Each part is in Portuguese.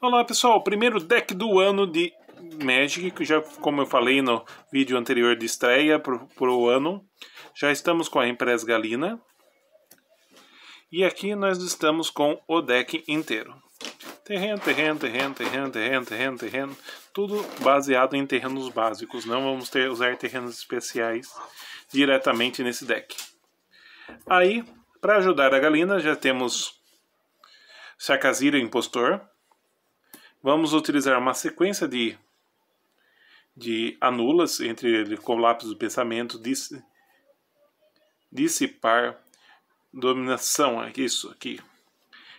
Olá pessoal, primeiro deck do ano de Magic, que já como eu falei no vídeo anterior de estreia para o ano, já estamos com a Empresa Galina. E aqui nós estamos com o deck inteiro. Terreno, terreno, terreno, terreno, terreno, terreno, terreno. Tudo baseado em terrenos básicos. Não vamos ter, usar terrenos especiais diretamente nesse deck. Aí, para ajudar a Galina, já temos Shakazira Impostor, Vamos utilizar uma sequência de, de anulas entre ele, colapso do pensamento, dis, dissipar, dominação, é isso aqui.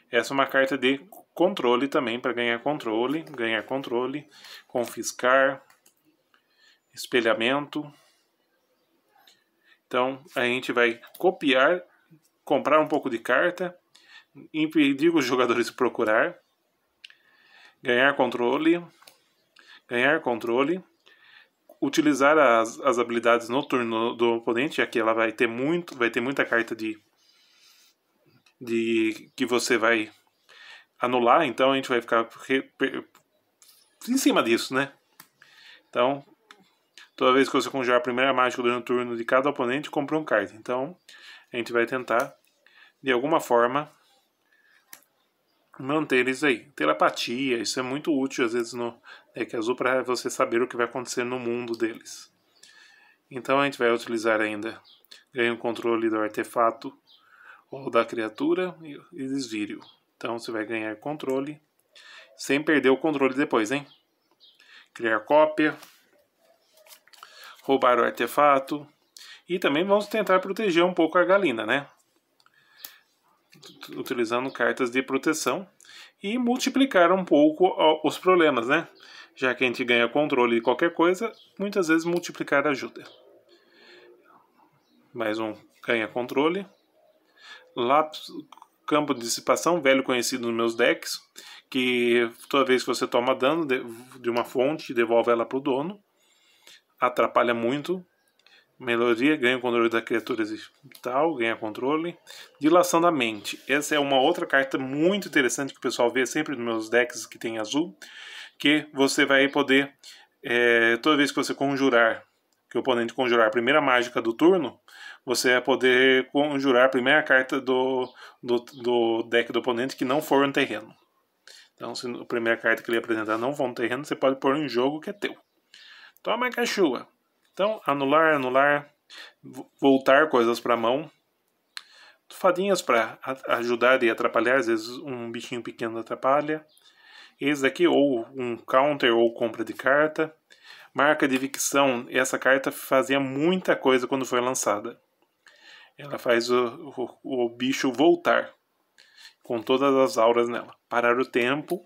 Essa é uma carta de controle também, para ganhar controle, ganhar controle, confiscar, espelhamento. Então, a gente vai copiar, comprar um pouco de carta, impedir os jogadores de procurar, ganhar controle, ganhar controle, utilizar as, as habilidades no turno do oponente, já que ela vai ter muito, vai ter muita carta de de que você vai anular, então a gente vai ficar re, em cima disso, né? Então, toda vez que você conjurar a primeira mágica durante o turno de cada oponente, compra um card. Então, a gente vai tentar de alguma forma manter isso aí. Telepatia, isso é muito útil às vezes no deck né, azul para você saber o que vai acontecer no mundo deles. Então a gente vai utilizar ainda ganho o controle do artefato ou da criatura e desvírio. Então você vai ganhar controle sem perder o controle depois, hein? Criar cópia, roubar o artefato e também vamos tentar proteger um pouco a Galina, né? utilizando cartas de proteção e multiplicar um pouco os problemas, né? Já que a gente ganha controle de qualquer coisa, muitas vezes multiplicar ajuda. Mais um ganha controle. Lápis, campo de dissipação, velho conhecido nos meus decks, que toda vez que você toma dano de uma fonte, devolve ela para o dono. Atrapalha muito, Melodia ganha o controle da criatura tal, ganha controle. Dilação da mente. Essa é uma outra carta muito interessante que o pessoal vê sempre nos meus decks que tem azul. Que você vai poder, é, toda vez que você conjurar, que o oponente conjurar a primeira mágica do turno, você vai poder conjurar a primeira carta do, do, do deck do oponente que não for um terreno. Então, se a primeira carta que ele apresentar não for um terreno, você pode pôr em jogo que é teu. Toma cachorro! Então, anular, anular, voltar coisas para a mão. Fadinhas para ajudar e atrapalhar, às vezes um bichinho pequeno atrapalha. Esse daqui, ou um counter ou compra de carta. Marca de ficção, essa carta fazia muita coisa quando foi lançada. Ela faz o, o, o bicho voltar, com todas as auras nela. Parar o tempo,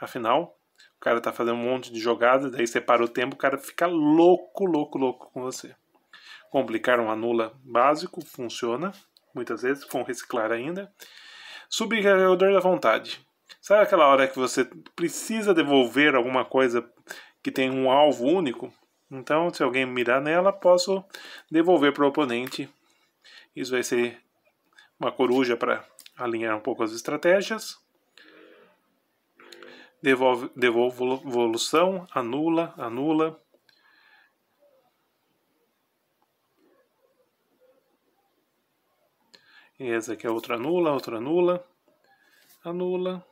afinal, o cara tá fazendo um monte de jogada, daí você para o tempo, o cara fica louco, louco, louco com você. Complicar um anula básico, funciona muitas vezes, com reciclar ainda. Subcarregador é da vontade. Sabe aquela hora que você precisa devolver alguma coisa que tem um alvo único? Então, se alguém mirar nela, posso devolver para o oponente. Isso vai ser uma coruja para alinhar um pouco as estratégias devolve, devolução, anula, anula. essa aqui é outra anula, outra anula, anula.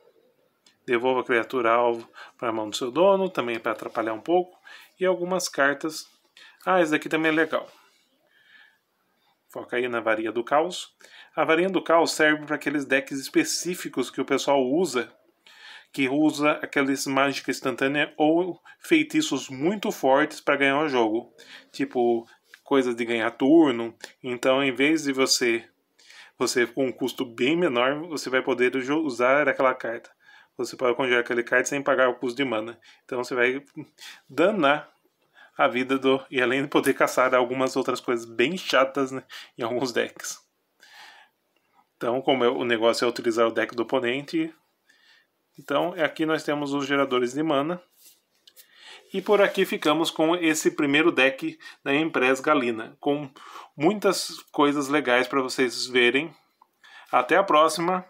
Devolva a criatura alvo para a mão do seu dono, também para atrapalhar um pouco. E algumas cartas. Ah, esse daqui também é legal. Foca aí na varia do caos. A varinha do caos serve para aqueles decks específicos que o pessoal usa que usa aquelas mágica instantânea ou feitiços muito fortes para ganhar o jogo. Tipo, coisa de ganhar turno. Então, em vez de você você com um custo bem menor, você vai poder usar aquela carta. Você pode congelar aquele carta sem pagar o custo de mana. Então você vai danar a vida do. E além de poder caçar algumas outras coisas bem chatas né, em alguns decks. Então, como é, o negócio é utilizar o deck do oponente, então aqui nós temos os geradores de mana. E por aqui ficamos com esse primeiro deck da empresa Galina, com muitas coisas legais para vocês verem. Até a próxima!